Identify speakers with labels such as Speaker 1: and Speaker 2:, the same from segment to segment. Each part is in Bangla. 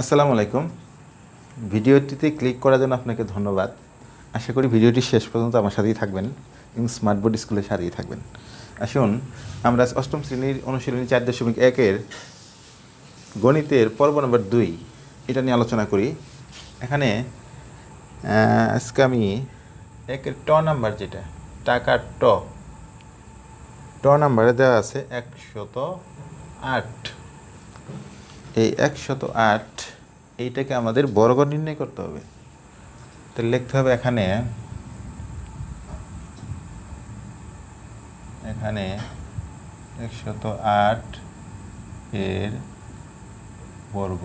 Speaker 1: আসসালামু আলাইকুম ভিডিওটিতে ক্লিক করার জন্য আপনাকে ধন্যবাদ আশা করি ভিডিওটি শেষ পর্যন্ত আমার সাথেই থাকবেন এবং স্মার্টবোর্ড স্কুলের সাথেই থাকবেন আসুন আমরা অষ্টম শ্রেণীর অনুশীলনী চার দশমিক একের গণিতের পর্ব নম্বর দুই এটা নিয়ে আলোচনা করি এখানে আজকে আমি একের ট নাম্বার যেটা টাকার ট ট নাম্বারে দেওয়া আছে একশত আট এই একশত আট এইটাকে আমাদের বর্গ নির্ণয় করতে হবে তো লিখতে হবে এখানে এখানে একশত আট এর বর্গ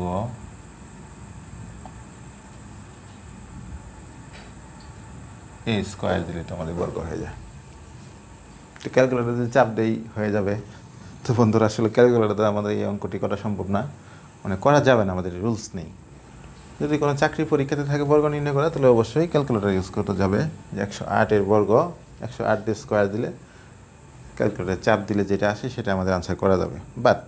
Speaker 1: এ স্কোয়ার দিলে তো আমাদের বর্গ হয়ে যায় তো ক্যালকুলেটারে চাপ দেই হয়ে যাবে তো বন্ধুরা আসলে ক্যালকুলেটারে আমাদের এই অঙ্কটি করা সম্ভব না মানে করা যাবে না আমাদের রুলস নেই যদি কোনো চাকরি পরীক্ষাতে থাকে বর্গ নির্ণয় করা তাহলে অবশ্যই ক্যালকুলেটার ইউজ করতে যাবে যে একশো আটের বর্গ একশো আট দিয়ে স্কোয়ার দিলে ক্যালকুলেটার চাপ দিলে যেটা আসে সেটা আমাদের আনসার করা যাবে বাট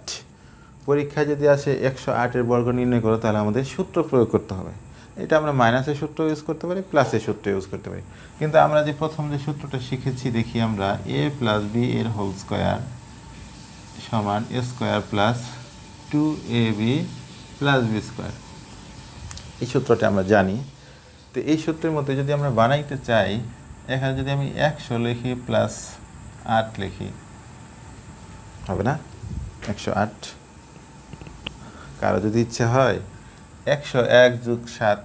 Speaker 1: পরীক্ষায় যদি আসে একশো আটের বর্গ নির্ণয় করো তাহলে আমাদের সূত্র প্রয়োগ করতে হবে এটা আমরা মাইনাসের সূত্র ইউজ করতে পারি প্লাসের সূত্র ইউজ করতে পারি কিন্তু আমরা যে প্রথম যে সূত্রটা শিখেছি দেখি আমরা এ প্লাস বি এর হোল স্কোয়ার সমান A square plus two A B plus B square এই সূত্রটা আমরা জানি তো এই সূত্রের মধ্যে যদি আমরা বানাইতে চাই এখানে যদি আমি একশো লিখি প্লাস আট লিখি হবে না একশো আট কারো যদি ইচ্ছে হয় একশো এক যুগ সাত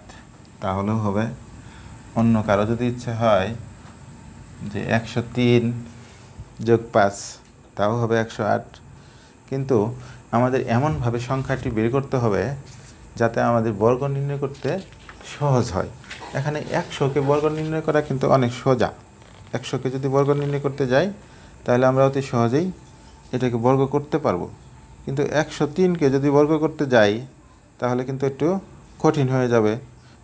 Speaker 1: তাহলেও হবে অন্য কারো যদি ইচ্ছে হয় যে একশো তিন যোগ পাঁচ তাও হবে একশো আট কিন্তু আমাদের এমনভাবে সংখ্যাটি বের করতে হবে যাতে আমাদের বর্গ নির্ণয় করতে সহজ হয় এখানে একশোকে বর্গ নির্ণয় করা কিন্তু অনেক সোজা একশোকে যদি বর্গ নির্ণয় করতে যাই তাহলে আমরা অতি সহজেই এটাকে বর্গ করতে পারবো কিন্তু একশো তিনকে যদি বর্গ করতে যাই তাহলে কিন্তু একটু কঠিন হয়ে যাবে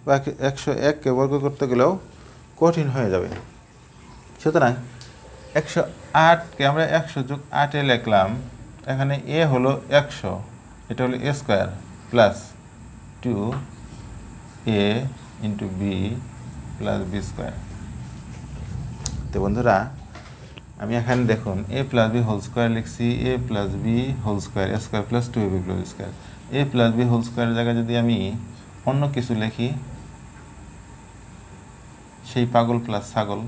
Speaker 1: বা একশো এককে বর্গ করতে গেলেও কঠিন হয়ে যাবে সুতরাং একশো আটকে আমরা একশো যুগ আটে লিখলাম এখানে এ হলো একশো এটা হলো A square plus two A into B plus B square তো বন্ধুরা আমি এখানে দেখুন A plus B whole square লিখছি A plus B whole square A square plus two A B plus square A plus B whole স্কোয়ারের জায়গায় যদি আমি অন্য কিছু লিখি সেই পাগল প্লাস ছাগল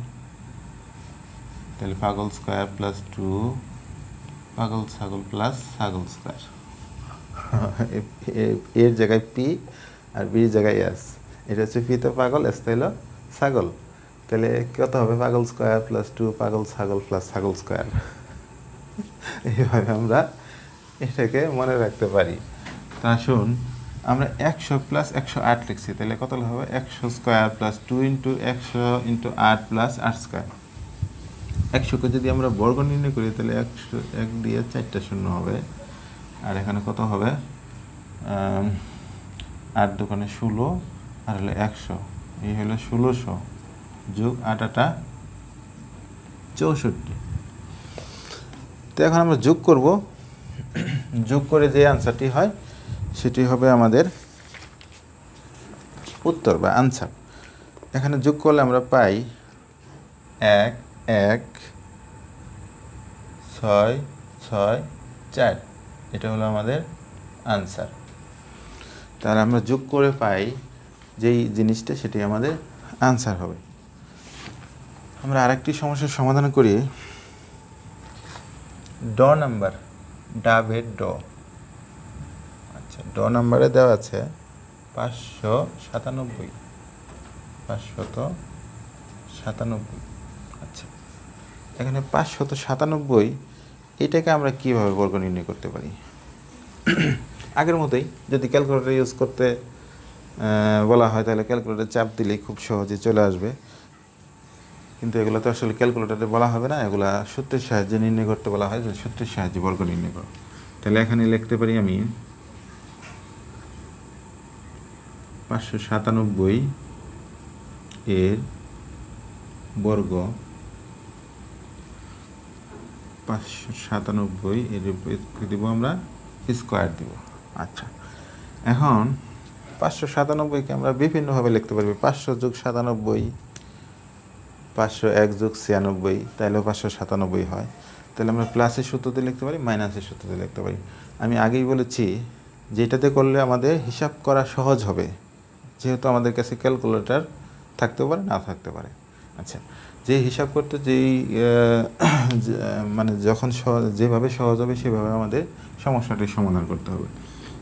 Speaker 1: তাহলে পাগল স্কোয়ার প্লাস টু পাগল ছাগল প্লাস ছাগল স্কোয়ার এর জায়গায় পি আর বির জায়গায় এস এটা হচ্ছে পি তো পাগল এস তাইল ছাগল তাহলে কত হবে পাগল স্কোয়ার প্লাস টু পাগল ছাগল প্লাস ছাগল স্কোয়ার এইভাবে আমরা এটাকে মনে রাখতে পারি তা শুন আমরা একশো প্লাস একশো আট লিখছি তাহলে কত হবে একশো স্কোয়ার প্লাস টু ইন্টু একশো ইন্টু আট প্লাস আট স্কোয়ার একশোকে যদি আমরা বর্গ নির্ণয় করি তাহলে একশো এক দিয়ে চারটা শূন্য হবে আর এখানে কত হবে আট দোকানে ষোলো আর হলো একশো এই হলো ষোলোশো যোগ আটা চৌষট্টি তো এখন আমরা যোগ করব যোগ করে যে আনসারটি হয় সেটি হবে আমাদের উত্তর বা আনসার এখানে যোগ করলে আমরা পাই এক এক ছয় ছয় চার এটা হলো আমাদের আনসার তাহলে আমরা যোগ করে পাই যেই জিনিসটা সেটি আমাদের আনসার হবে আমরা আরেকটি সমস্যার সমাধান করি ড নাম্বার ডাবের ড আচ্ছা ড নাম্বারে দেওয়া আছে পাঁচশো সাতানব্বই পাঁচশত সাতানব্বই এখানে পাঁচশত সাতানব্বই এটাকে আমরা কিভাবে বর্গ নির্ণয় করতে পারি আগের মতোই যদি ক্যালকুলেটার ইউজ করতে বলা হয় তাহলে ক্যালকুলেটার চাপ দিলেই খুব সহজে চলে আসবে কিন্তু এগুলো তো আসলে ক্যালকুলেটারে বলা হবে না এগুলো সূত্রের সাহায্যে নির্ণয় করতে বলা হয় যে সূত্রের সাহায্যে বর্গ নির্ণয় করো তাহলে এখানে লিখতে পারি আমি পাঁচশো সাতানব্বই এর বর্গ পাঁচশো সাতানব্বই এর দেবো আমরা স্কোয়ার দিব আচ্ছা এখন পাঁচশো সাতানব্বইকে আমরা বিভিন্নভাবে লিখতে পারবো পাঁচশো যোগ সাতানব্বই পাঁচশো এক যোগ ছিয়ানব্বই তাহলেও পাঁচশো সাতানব্বই হয় তাহলে আমরা প্লাসের সূত্রতে লিখতে পারি মাইনাসের সূত্রতে লিখতে পারি আমি আগেই বলেছি যেটাতে করলে আমাদের হিসাব করা সহজ হবে যেহেতু আমাদের কাছে ক্যালকুলেটার থাকতে পারে না থাকতে পারে আচ্ছা যে হিসাব করতে যেই মানে যখন যেভাবে সহজ হবে সেভাবে আমাদের সমস্যাটির সমাধান করতে হবে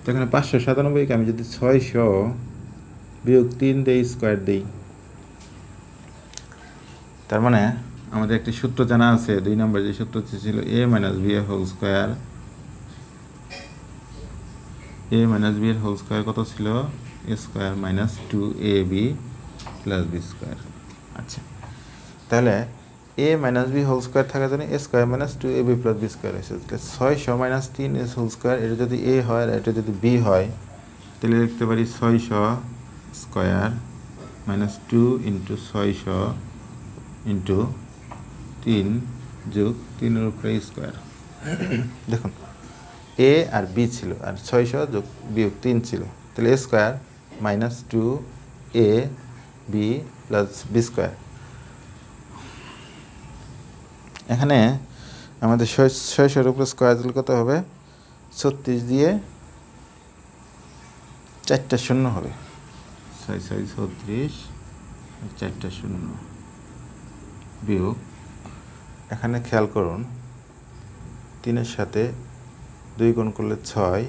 Speaker 1: তো এখানে পাঁচশো সাতানব্বইকে আমি যদি ছয়শো বিয়োগ তিন দেই স্কোয়ার দেই তার মানে আমাদের একটি সূত্র জানা আছে দুই নম্বর যে সূত্র ছিল এ মাইনাস বি এর whole square A minus B এর হোল স্কোয়ার কত ছিল A square minus two A B plus B square আচ্ছা তাহলে A minus B whole square থাকার জন্য A square minus two A B plus B square হয়েছে তাহলে শ মাইনাস তিন এস হোল স্কোয়ার এটা যদি এ হয় আর এটা যদি বি হয় তাহলে লিখতে পারি শ স্কোয়ার মাইনাস টু ইন্টু শ ইন্টু তিন যোগ তিন উপরে স্কোয়ার দেখুন এ আর বি ছিল আর শ যোগ বিয়োগ তিন ছিল তাহলে A square minus two A B plus B square এখানে আমাদের ছয় ছয়শোর উপরে স্কোয়ার কত হবে ছত্রিশ দিয়ে চারটা শূন্য হবে ছয় ছয় ছত্রিশ চারটা শূন্য বিয়োগ এখানে খেয়াল করুন তিনের সাথে দুই গুণ করলে ছয়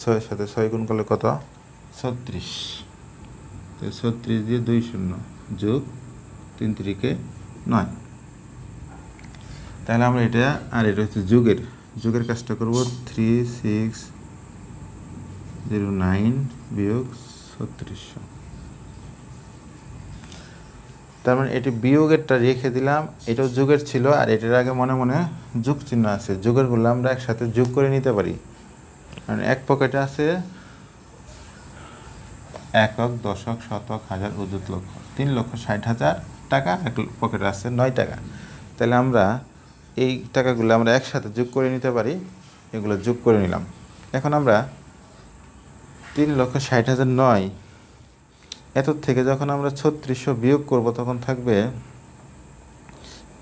Speaker 1: ছয়ের সাথে ছয় গুণ করলে কত ছত্রিশ ছত্রিশ দিয়ে দুই শূন্য যোগ তিন তিরিকে নয় তাহলে আমরা এটা আর এটা হচ্ছে যুগের যুগের কাজটা করব থ্রি সিক্স জিরো নাইন বিয়োগ ছত্রিশশো তার মানে এটি বিয়োগেরটা রেখে দিলাম এটাও যুগের ছিল আর এটার আগে মনে মনে যুগ চিহ্ন আছে যুগেরগুলো আমরা একসাথে যুগ করে নিতে পারি কারণ এক পকেটে আছে একক দশক শতক হাজার উজুত লক্ষ তিন লক্ষ ষাট হাজার টাকা এক পকেটে আছে নয় টাকা তাহলে আমরা এই টাকাগুলো আমরা একসাথে যোগ করে নিতে পারি এগুলো যোগ করে নিলাম এখন আমরা তিন লক্ষ ষাট হাজার নয় এত থেকে যখন আমরা ছত্রিশশো বিয়োগ করব তখন থাকবে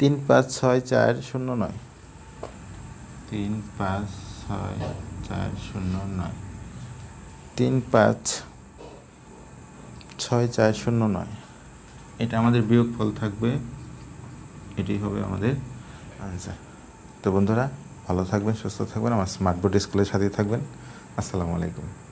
Speaker 1: তিন পাঁচ ছয় চার শূন্য নয় তিন পাঁচ ছয় চার শূন্য নয় তিন পাঁচ ছয় চার শূন্য নয় এটা আমাদের বিয়োগফল থাকবে এটি হবে আমাদের আচ্ছা তো বন্ধুরা ভালো থাকবেন সুস্থ থাকবেন আমার স্মার্ট বোর্ড স্কুলের সাথেই থাকবেন আসসালামু আলাইকুম